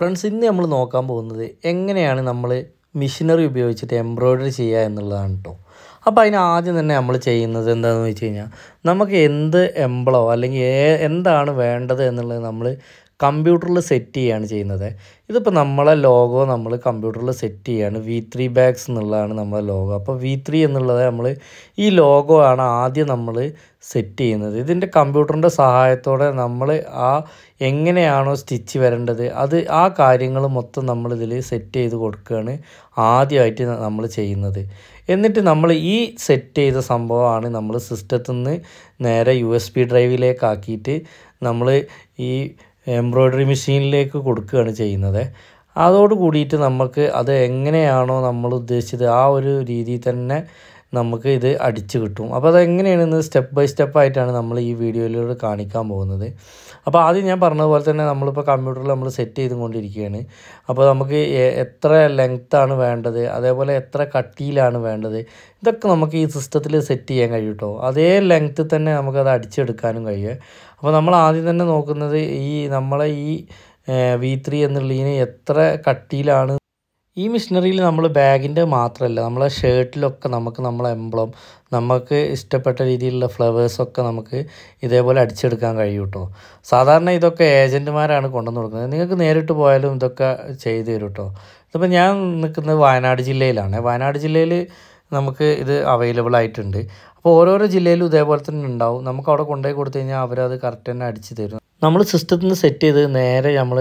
friends ഇന്ന് നമ്മൾ നോക്കാൻ പോകുന്നത് എങ്ങനെയാണ് നമ്മൾ മിഷനറി ഉപയോഗിച്ചിട്ട് എംബ്രോയ്ഡറി ചെയ്യുക എന്നുള്ളതാണ് കേട്ടോ അപ്പോൾ അതിന് ആദ്യം തന്നെ നമ്മൾ ചെയ്യുന്നത് എന്താണെന്ന് വെച്ച് കഴിഞ്ഞാൽ നമുക്ക് എന്ത് എംബ്ലോ അല്ലെങ്കിൽ എന്താണ് വേണ്ടത് എന്നുള്ളത് നമ്മൾ കമ്പ്യൂട്ടറിൽ സെറ്റ് ചെയ്യുകയാണ് ചെയ്യുന്നത് ഇതിപ്പോൾ നമ്മളെ ലോഗോ നമ്മൾ കമ്പ്യൂട്ടറിൽ സെറ്റ് ചെയ്യുകയാണ് വി ത്രീ ബാഗ്സ് എന്നുള്ളതാണ് നമ്മുടെ ലോഗോ അപ്പോൾ വി ത്രീ എന്നുള്ളത് നമ്മൾ ഈ ലോഗോ ആണ് ആദ്യം നമ്മൾ സെറ്റ് ചെയ്യുന്നത് ഇതിൻ്റെ കമ്പ്യൂട്ടറിൻ്റെ സഹായത്തോടെ നമ്മൾ ആ എങ്ങനെയാണോ സ്റ്റിച്ച് വരേണ്ടത് അത് ആ കാര്യങ്ങൾ മൊത്തം നമ്മളിതിൽ സെറ്റ് ചെയ്ത് കൊടുക്കുകയാണ് ആദ്യമായിട്ട് നമ്മൾ ചെയ്യുന്നത് എന്നിട്ട് നമ്മൾ ഈ സെറ്റ് ചെയ്ത സംഭവമാണ് നമ്മൾ സിസ്റ്റത്തിൽ നിന്ന് നേരെ യു എസ് പി ഡ്രൈവിലേക്കാക്കിയിട്ട് നമ്മൾ ഈ എംബ്രോയ്ഡറി മെഷീനിലേക്ക് കൊടുക്കുകയാണ് ചെയ്യുന്നത് അതോട് കൂടിയിട്ട് നമുക്ക് അത് എങ്ങനെയാണോ നമ്മൾ ഉദ്ദേശിച്ചത് ആ ഒരു രീതിയിൽ തന്നെ നമുക്ക് ഇത് അടിച്ച് കിട്ടും അപ്പോൾ അതെങ്ങനെയാണെന്ന് സ്റ്റെപ്പ് ബൈ സ്റ്റെപ്പ് ആയിട്ടാണ് നമ്മൾ ഈ വീഡിയോയിലൂടെ കാണിക്കാൻ പോകുന്നത് അപ്പോൾ ആദ്യം ഞാൻ പറഞ്ഞതുപോലെ തന്നെ നമ്മളിപ്പോൾ കമ്പ്യൂട്ടറിൽ നമ്മൾ സെറ്റ് ചെയ്തുകൊണ്ടിരിക്കുകയാണ് അപ്പോൾ നമുക്ക് എത്ര ലെങ്ത്താണ് വേണ്ടത് അതേപോലെ എത്ര കട്ടിയിലാണ് വേണ്ടത് ഇതൊക്കെ നമുക്ക് ഈ സിസ്റ്റത്തിൽ സെറ്റ് ചെയ്യാൻ കഴിയും കേട്ടോ അതേ ലെങ്ത്തിൽ തന്നെ നമുക്കത് അടിച്ചെടുക്കാനും കഴിയുക അപ്പോൾ നമ്മൾ ആദ്യം തന്നെ നോക്കുന്നത് ഈ നമ്മളെ ഈ വി ത്രീ എന്നുള്ളതിന് എത്ര കട്ടിയിലാണ് ഈ മിഷനറിയിൽ നമ്മൾ ബാഗിൻ്റെ മാത്രമല്ല നമ്മളെ ഷർട്ടിലൊക്കെ നമുക്ക് നമ്മളെ എംബ്ലം നമുക്ക് ഇഷ്ടപ്പെട്ട രീതിയിലുള്ള ഫ്ലവേഴ്സൊക്കെ നമുക്ക് ഇതേപോലെ അടിച്ചെടുക്കാൻ കഴിയും കേട്ടോ സാധാരണ ഇതൊക്കെ ഏജൻറ്റുമാരാണ് കൊണ്ടുവന്ന് കൊടുക്കുന്നത് നിങ്ങൾക്ക് നേരിട്ട് പോയാലും ഇതൊക്കെ ചെയ്തു തരും കേട്ടോ ഇതിപ്പോൾ ഞാൻ നിൽക്കുന്നത് വയനാട് ജില്ലയിലാണ് വയനാട് ജില്ലയിൽ നമുക്ക് ഇത് അവൈലബിൾ ആയിട്ടുണ്ട് അപ്പോൾ ഓരോരോ ജില്ലയിലും ഇതേപോലെ തന്നെ ഉണ്ടാവും നമുക്ക് അവിടെ കൊണ്ടുപോയി കൊടുത്തു കഴിഞ്ഞാൽ അവരത് കറക്റ്റ് തന്നെ അടിച്ച് തരും നമ്മൾ സിസ്റ്റത്തിൽ നിന്ന് സെറ്റ് ചെയ്ത് നേരെ നമ്മൾ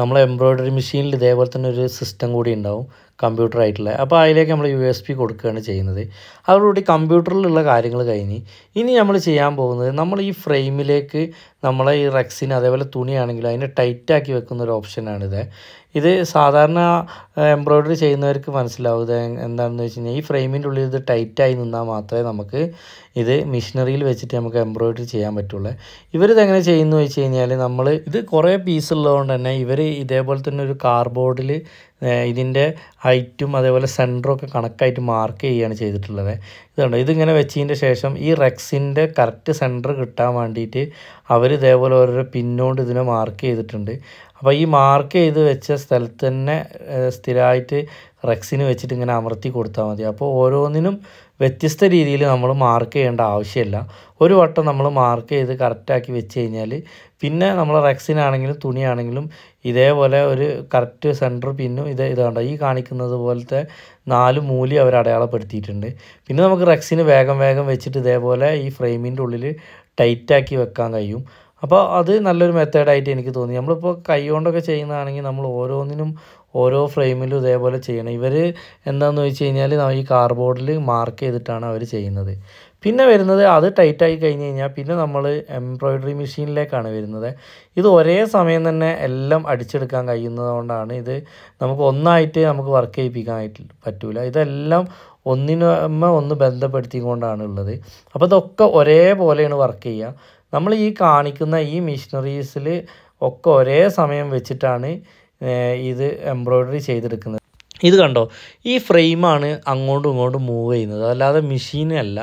നമ്മളെ എംബ്രോയ്ഡറി മെഷീനിൽ ഇതേപോലെ തന്നെ ഒരു സിസ്റ്റം കൂടി ഉണ്ടാവും കമ്പ്യൂട്ടർ ആയിട്ടുള്ള അപ്പോൾ അതിലേക്ക് നമ്മൾ യു എസ് പി കൊടുക്കുകയാണ് ചെയ്യുന്നത് അതോടുകൂടി കമ്പ്യൂട്ടറിലുള്ള കാര്യങ്ങൾ കഴിഞ്ഞ് ഇനി നമ്മൾ ചെയ്യാൻ പോകുന്നത് നമ്മൾ ഈ ഫ്രെയിമിലേക്ക് നമ്മളെ ഈ റെക്സിന് അതേപോലെ തുണിയാണെങ്കിലും അതിനെ ടൈറ്റാക്കി വെക്കുന്ന ഒരു ഓപ്ഷനാണിത് ഇത് സാധാരണ എംബ്രോയ്ഡറി ചെയ്യുന്നവർക്ക് മനസ്സിലാവുക എന്താണെന്ന് വെച്ച് കഴിഞ്ഞാൽ ഈ ഫ്രെയിമിൻ്റെ ഉള്ളിൽ ഇത് ടൈറ്റായി നിന്നാൽ മാത്രമേ നമുക്ക് ഇത് മെഷീനറിയിൽ വെച്ചിട്ട് നമുക്ക് എംബ്രോയ്ഡറി ചെയ്യാൻ പറ്റുള്ളൂ ഇവരിത് എങ്ങനെ ചെയ്യുന്നു വെച്ച് കഴിഞ്ഞാൽ നമ്മൾ ഇത് കുറേ പീസ് ഉള്ളതുകൊണ്ട് തന്നെ ഇവർ ഇതേപോലെ തന്നെ ഒരു കാർഡ്ബോർഡിൽ ഇതിൻ്റെ ഹൈറ്റും അതേപോലെ സെൻറ്ററൊക്കെ കണക്കായിട്ട് മാർക്ക് ചെയ്യുകയാണ് ചെയ്തിട്ടുള്ളത് ഇതുണ്ട് ഇതിങ്ങനെ വെച്ചതിൻ്റെ ശേഷം ഈ റെക്സിൻ്റെ കറക്റ്റ് സെൻറ്റർ കിട്ടാൻ വേണ്ടിയിട്ട് അവർ ഇതേപോലെ ഓരോരോ പിന്നോണ്ട് ഇതിനെ മാർക്ക് ചെയ്തിട്ടുണ്ട് അപ്പോൾ ഈ മാർക്ക് ചെയ്ത് വെച്ച സ്ഥലത്ത് തന്നെ സ്ഥിരമായിട്ട് റെക്സിന് വെച്ചിട്ട് ഇങ്ങനെ അമർത്തി കൊടുത്താൽ മതി അപ്പോൾ ഓരോന്നിനും വ്യത്യസ്ത രീതിയിൽ നമ്മൾ മാർക്ക് ചെയ്യേണ്ട ആവശ്യമില്ല ഒരു വട്ടം നമ്മൾ മാർക്ക് ചെയ്ത് കറക്റ്റാക്കി വെച്ച് കഴിഞ്ഞാൽ പിന്നെ നമ്മൾ റെക്സിനാണെങ്കിലും തുണിയാണെങ്കിലും ഇതേപോലെ ഒരു കറക്റ്റ് സെൻറ്റർ പിന്നും ഇത് ഇതാണ്ട് ഈ കാണിക്കുന്നത് പോലത്തെ നാല് മൂലി അവർ അടയാളപ്പെടുത്തിയിട്ടുണ്ട് പിന്നെ നമുക്ക് റെക്സിന് വേഗം വേഗം വെച്ചിട്ട് ഇതേപോലെ ഈ ഫ്രെയിമിൻ്റെ ഉള്ളിൽ ടൈറ്റാക്കി വെക്കാൻ കഴിയും അപ്പോൾ അത് നല്ലൊരു മെത്തേഡായിട്ട് എനിക്ക് തോന്നി നമ്മളിപ്പോൾ കൈകൊണ്ടൊക്കെ ചെയ്യുന്നതാണെങ്കിൽ നമ്മൾ ഓരോന്നിനും ഓരോ ഫ്രെയിമിലും ഇതേപോലെ ചെയ്യണം ഇവർ എന്താണെന്ന് വെച്ച് കഴിഞ്ഞാൽ ഈ കാർബോർഡിൽ മാർക്ക് ചെയ്തിട്ടാണ് അവർ ചെയ്യുന്നത് പിന്നെ വരുന്നത് അത് ടൈറ്റായി കഴിഞ്ഞ് കഴിഞ്ഞാൽ പിന്നെ നമ്മൾ എംബ്രോയിഡറി മെഷീനിലേക്കാണ് വരുന്നത് ഇത് ഒരേ സമയം തന്നെ എല്ലാം അടിച്ചെടുക്കാൻ കഴിയുന്നതുകൊണ്ടാണ് ഇത് നമുക്ക് ഒന്നായിട്ട് നമുക്ക് വർക്ക് ചെയ്യിപ്പിക്കാൻ പറ്റൂല ഇതെല്ലാം ഒന്നിനൊന്ന് ബന്ധപ്പെടുത്തിക്കൊണ്ടാണ് ഉള്ളത് അപ്പോൾ ഇതൊക്കെ ഒരേപോലെയാണ് വർക്ക് ചെയ്യുക നമ്മൾ ഈ കാണിക്കുന്ന ഈ മിഷനറീസിൽ ഒക്കെ ഒരേ സമയം വെച്ചിട്ടാണ് ഇത് എംബ്രോയ്ഡറി ചെയ്തെടുക്കുന്നത് ഇത് കണ്ടോ ഈ ഫ്രെയിമാണ് അങ്ങോട്ടും ഇങ്ങോട്ടും മൂവ് ചെയ്യുന്നത് അല്ലാതെ മെഷീനല്ല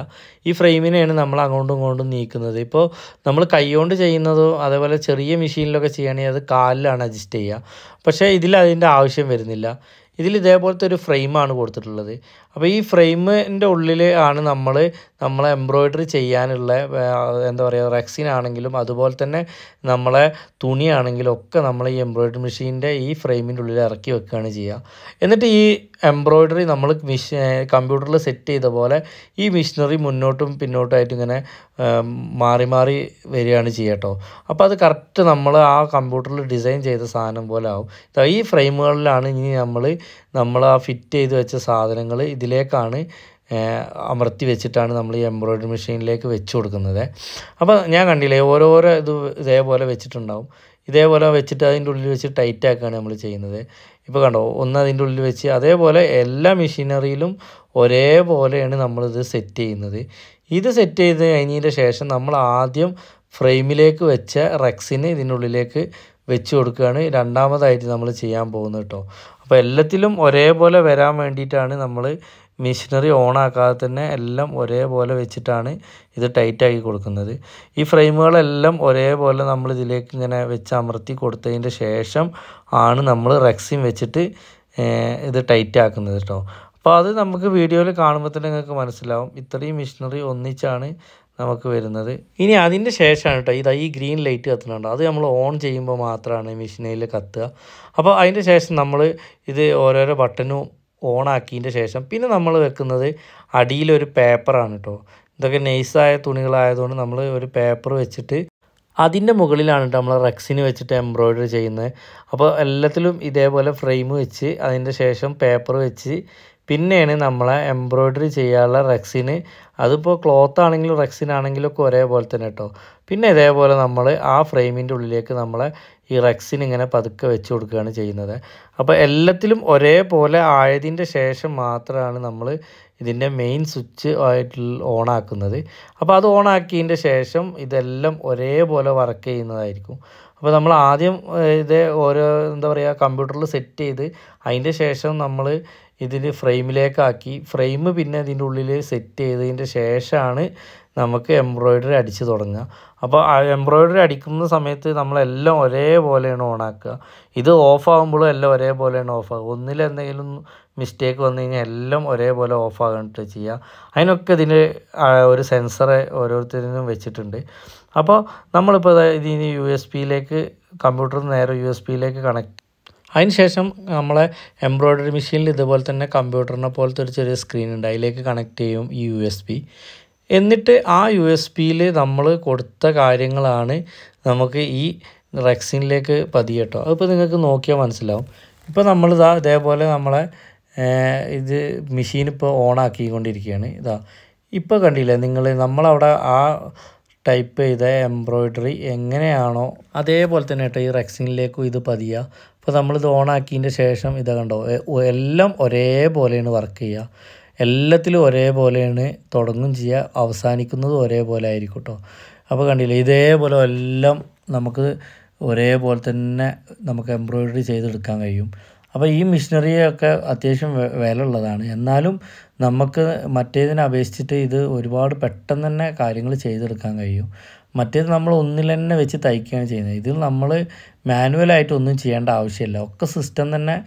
ഈ ഫ്രെയിമിനെയാണ് നമ്മൾ അങ്ങോട്ടും ഇങ്ങോട്ടും നീക്കുന്നത് ഇപ്പോൾ നമ്മൾ കൈകൊണ്ട് ചെയ്യുന്നതോ അതേപോലെ ചെറിയ മെഷീനിലൊക്കെ ചെയ്യുകയാണെങ്കിൽ അത് കാലിലാണ് അഡ്ജസ്റ്റ് ചെയ്യുക പക്ഷേ ഇതിൽ അതിൻ്റെ ആവശ്യം വരുന്നില്ല ഇതിൽ ഇതേപോലത്തെ ഒരു ഫ്രെയിമാണ് കൊടുത്തിട്ടുള്ളത് അപ്പോൾ ഈ ഫ്രെയിമിൻ്റെ ഉള്ളിൽ ആണ് നമ്മൾ നമ്മളെ എംബ്രോയിഡറി ചെയ്യാനുള്ള എന്താ പറയുക ആണെങ്കിലും അതുപോലെ തന്നെ നമ്മളെ തുണിയാണെങ്കിലും ഒക്കെ നമ്മൾ ഈ എംബ്രോയിഡറി മെഷീൻ്റെ ഈ ഫ്രെയിമിൻ്റെ ഉള്ളിൽ ഇറക്കി വെക്കുകയാണ് ചെയ്യുക എന്നിട്ട് ഈ എംബ്രോയ്ഡറി നമ്മൾ മിഷ് കമ്പ്യൂട്ടറിൽ സെറ്റ് ചെയ്ത പോലെ ഈ മിഷീനറി മുന്നോട്ടും പിന്നോട്ടായിട്ട് ഇങ്ങനെ മാറി മാറി വരികയാണ് ചെയ്യട്ടോ അപ്പോൾ അത് കറക്റ്റ് നമ്മൾ ആ കമ്പ്യൂട്ടറിൽ ഡിസൈൻ ചെയ്ത സാധനം പോലെ ആവും ഈ ഫ്രെയിമുകളിലാണ് ഇനി നമ്മൾ നമ്മൾ ആ ഫിറ്റ് ചെയ്ത് വെച്ച സാധനങ്ങൾ ഇതിലേക്കാണ് അമർത്തി വെച്ചിട്ടാണ് നമ്മൾ ഈ എംബ്രോയ്ഡറി മെഷീനിലേക്ക് വെച്ച് കൊടുക്കുന്നത് അപ്പോൾ ഞാൻ കണ്ടില്ലേ ഓരോരോ ഇത് ഇതേപോലെ വെച്ചിട്ടുണ്ടാവും ഇതേപോലെ വെച്ചിട്ട് അതിൻ്റെ ഉള്ളിൽ വെച്ച് ടൈറ്റ് ആക്കുകയാണ് നമ്മൾ ചെയ്യുന്നത് ഇപ്പോൾ കണ്ടോ ഒന്ന് അതിൻ്റെ ഉള്ളിൽ വെച്ച് അതേപോലെ എല്ലാ മെഷീനറിയിലും ഒരേപോലെയാണ് നമ്മളിത് സെറ്റ് ചെയ്യുന്നത് ഇത് സെറ്റ് ചെയ്ത് കഴിഞ്ഞതിൻ്റെ ശേഷം നമ്മൾ ആദ്യം ഫ്രെയിമിലേക്ക് വെച്ച റെക്സിന് ഇതിൻ്റെ ഉള്ളിലേക്ക് വെച്ച് കൊടുക്കുകയാണ് രണ്ടാമതായിട്ട് നമ്മൾ ചെയ്യാൻ പോകുന്നത് കേട്ടോ അപ്പോൾ എല്ലാത്തിലും ഒരേപോലെ വരാൻ വേണ്ടിയിട്ടാണ് നമ്മൾ മെഷീനറി ഓണാക്കാതെ തന്നെ എല്ലാം ഒരേപോലെ വെച്ചിട്ടാണ് ഇത് ടൈറ്റാക്കി കൊടുക്കുന്നത് ഈ ഫ്രെയിമുകളെല്ലാം ഒരേപോലെ നമ്മൾ ഇതിലേക്ക് ഇങ്ങനെ വെച്ച് അമർത്തി കൊടുത്തതിൻ്റെ ശേഷം ആണ് നമ്മൾ റെക്സിം വെച്ചിട്ട് ഇത് ടൈറ്റാക്കുന്നത് കേട്ടോ അപ്പോൾ അത് നമുക്ക് വീഡിയോയിൽ കാണുമ്പോൾ തന്നെ നിങ്ങൾക്ക് മനസ്സിലാവും ഇത്രയും മെഷീനറി ഒന്നിച്ചാണ് നമുക്ക് വരുന്നത് ഇനി അതിൻ്റെ ശേഷമാണ് കേട്ടോ ഇതാ ഈ ഗ്രീൻ ലൈറ്റ് കത്തുന്നുണ്ട് അത് നമ്മൾ ഓൺ ചെയ്യുമ്പോൾ മാത്രമാണ് മെഷീനിൽ കത്തുക അപ്പോൾ അതിൻ്റെ ശേഷം നമ്മൾ ഇത് ഓരോരോ ബട്ടനും ഓണാക്കിയതിൻ്റെ ശേഷം പിന്നെ നമ്മൾ വെക്കുന്നത് അടിയിലൊരു പേപ്പറാണ് കേട്ടോ ഇതൊക്കെ നൈസായ തുണികളായതുകൊണ്ട് നമ്മൾ ഒരു പേപ്പർ വെച്ചിട്ട് അതിൻ്റെ മുകളിലാണ് കേട്ടോ നമ്മൾ റെക്സിന് വെച്ചിട്ട് എംബ്രോയിഡറി ചെയ്യുന്നത് അപ്പോൾ എല്ലാത്തിലും ഇതേപോലെ ഫ്രെയിം വെച്ച് അതിൻ്റെ ശേഷം പേപ്പർ വെച്ച് പിന്നെയാണ് നമ്മളെ എംബ്രോയ്ഡറി ചെയ്യാനുള്ള റെക്സിന് അതിപ്പോൾ ക്ലോത്ത് ആണെങ്കിലും റെക്സിനാണെങ്കിലും ഒക്കെ ഒരേപോലെ തന്നെ കേട്ടോ പിന്നെ ഇതേപോലെ നമ്മൾ ആ ഫ്രെയിമിൻ്റെ ഉള്ളിലേക്ക് നമ്മളെ ഈ റെക്സിന് ഇങ്ങനെ പതുക്കെ വെച്ച് കൊടുക്കുകയാണ് ചെയ്യുന്നത് അപ്പോൾ എല്ലാത്തിലും ഒരേപോലെ ആയതിൻ്റെ ശേഷം മാത്രമാണ് നമ്മൾ ഇതിൻ്റെ മെയിൻ സ്വിച്ച് ആയിട്ട് ഓണാക്കുന്നത് അപ്പോൾ അത് ഓണാക്കിയതിൻ്റെ ശേഷം ഇതെല്ലാം ഒരേപോലെ വർക്ക് ചെയ്യുന്നതായിരിക്കും അപ്പോൾ നമ്മൾ ആദ്യം ഇത് ഓരോ എന്താ പറയുക കമ്പ്യൂട്ടറിൽ സെറ്റ് ചെയ്ത് അതിൻ്റെ ശേഷം നമ്മൾ ഇതിൽ ഫ്രെയിമിലേക്കാക്കി ഫ്രെയിം പിന്നെ അതിൻ്റെ ഉള്ളിൽ സെറ്റ് ചെയ്തതിൻ്റെ ശേഷമാണ് നമുക്ക് എംബ്രോയിഡറി അടിച്ച് തുടങ്ങുക അപ്പോൾ ആ എംബ്രോയിഡറി അടിക്കുന്ന സമയത്ത് നമ്മളെല്ലാം ഒരേപോലെയാണ് ഓണാക്കുക ഇത് ഓഫാകുമ്പോഴും എല്ലാം ഒരേപോലെയാണ് ഓഫാകുക ഒന്നിലെന്തെങ്കിലും മിസ്റ്റേക്ക് വന്നു കഴിഞ്ഞാൽ എല്ലാം ഒരേപോലെ ഓഫാകാനിട്ട് ചെയ്യുക അതിനൊക്കെ ഇതിന് ഒരു സെൻസർ ഓരോരുത്തരിനും വെച്ചിട്ടുണ്ട് അപ്പോൾ നമ്മളിപ്പോൾ ഇതിന് യു എസ് പിയിലേക്ക് കമ്പ്യൂട്ടർ നേരെ യു എസ് പിയിലേക്ക് കണക്ട് അതിനുശേഷം നമ്മളെ എംബ്രോയ്ഡറി മെഷീനിൽ ഇതുപോലെ തന്നെ കമ്പ്യൂട്ടറിനെ പോലത്തെ ഒരു ചെറിയ സ്ക്രീൻ ഉണ്ട് അതിലേക്ക് കണക്ട് ചെയ്യും ഈ യു എസ് പി എന്നിട്ട് ആ യു എസ് പിയിൽ നമ്മൾ കൊടുത്ത കാര്യങ്ങളാണ് നമുക്ക് ഈ റെക്സിനിലേക്ക് പതിയട്ടോ അതിപ്പോൾ നിങ്ങൾക്ക് നോക്കിയാൽ മനസ്സിലാവും ഇപ്പോൾ നമ്മളിതാ ഇതേപോലെ നമ്മളെ ഇത് മെഷീൻ ഇപ്പോൾ ഓൺ ഇതാ ഇപ്പോൾ കണ്ടില്ലേ നിങ്ങൾ നമ്മളവിടെ ആ ടൈപ്പ് ചെയ്ത എംബ്രോയ്ഡറി എങ്ങനെയാണോ അതേപോലെ തന്നെ കേട്ടോ ഈ റെക്സിങ്ങിലേക്കും ഇത് പതിയുക അപ്പോൾ നമ്മളിത് ഓണാക്കിയതിൻ്റെ ശേഷം ഇത് കണ്ടോ എല്ലാം ഒരേപോലെയാണ് വർക്ക് ചെയ്യുക എല്ലാത്തിലും ഒരേപോലെയാണ് തുടങ്ങും ചെയ്യുക അവസാനിക്കുന്നതും ഒരേപോലെ ആയിരിക്കും കേട്ടോ അപ്പോൾ കണ്ടില്ലേ ഇതേപോലെ എല്ലാം നമുക്ക് ഒരേപോലെ തന്നെ നമുക്ക് എംബ്രോയ്ഡറി ചെയ്തെടുക്കാൻ കഴിയും അപ്പോൾ ഈ മിഷനറിയൊക്കെ അത്യാവശ്യം വില ഉള്ളതാണ് എന്നാലും നമുക്ക് മറ്റേതിനെ അപേക്ഷിച്ചിട്ട് ഇത് ഒരുപാട് പെട്ടെന്ന് തന്നെ കാര്യങ്ങൾ ചെയ്തെടുക്കാൻ കഴിയും മറ്റേത് നമ്മൾ ഒന്നിൽ തന്നെ വെച്ച് തയ്ക്കുകയാണ് ചെയ്യുന്നത് ഇതിൽ നമ്മൾ മാനുവലായിട്ട് ഒന്നും ചെയ്യേണ്ട ആവശ്യമില്ല ഒക്കെ സിസ്റ്റം തന്നെ